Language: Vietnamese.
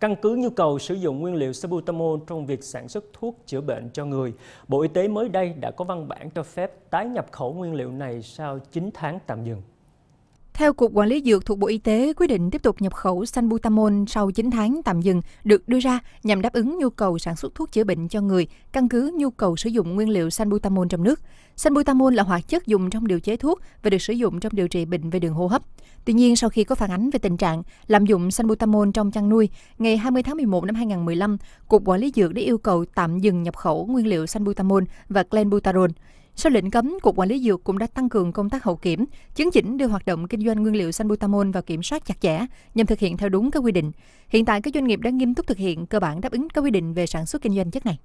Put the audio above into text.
Căn cứ nhu cầu sử dụng nguyên liệu salbutamol trong việc sản xuất thuốc chữa bệnh cho người, Bộ Y tế mới đây đã có văn bản cho phép tái nhập khẩu nguyên liệu này sau 9 tháng tạm dừng. Theo Cục Quản lý Dược thuộc Bộ Y tế, quyết định tiếp tục nhập khẩu sanbutamol sau 9 tháng tạm dừng được đưa ra nhằm đáp ứng nhu cầu sản xuất thuốc chữa bệnh cho người, căn cứ nhu cầu sử dụng nguyên liệu sanbutamol trong nước. Sanbutamol là hoạt chất dùng trong điều chế thuốc và được sử dụng trong điều trị bệnh về đường hô hấp. Tuy nhiên, sau khi có phản ánh về tình trạng lạm dụng sanbutamol trong chăn nuôi, ngày 20 tháng 11 năm 2015, Cục Quản lý Dược đã yêu cầu tạm dừng nhập khẩu nguyên liệu sanbutamol và clenbuterol. Sau lệnh cấm, Cục Quản lý Dược cũng đã tăng cường công tác hậu kiểm, chứng chỉnh đưa hoạt động kinh doanh nguyên liệu sanbutamol vào kiểm soát chặt chẽ nhằm thực hiện theo đúng các quy định. Hiện tại, các doanh nghiệp đã nghiêm túc thực hiện cơ bản đáp ứng các quy định về sản xuất kinh doanh chất này.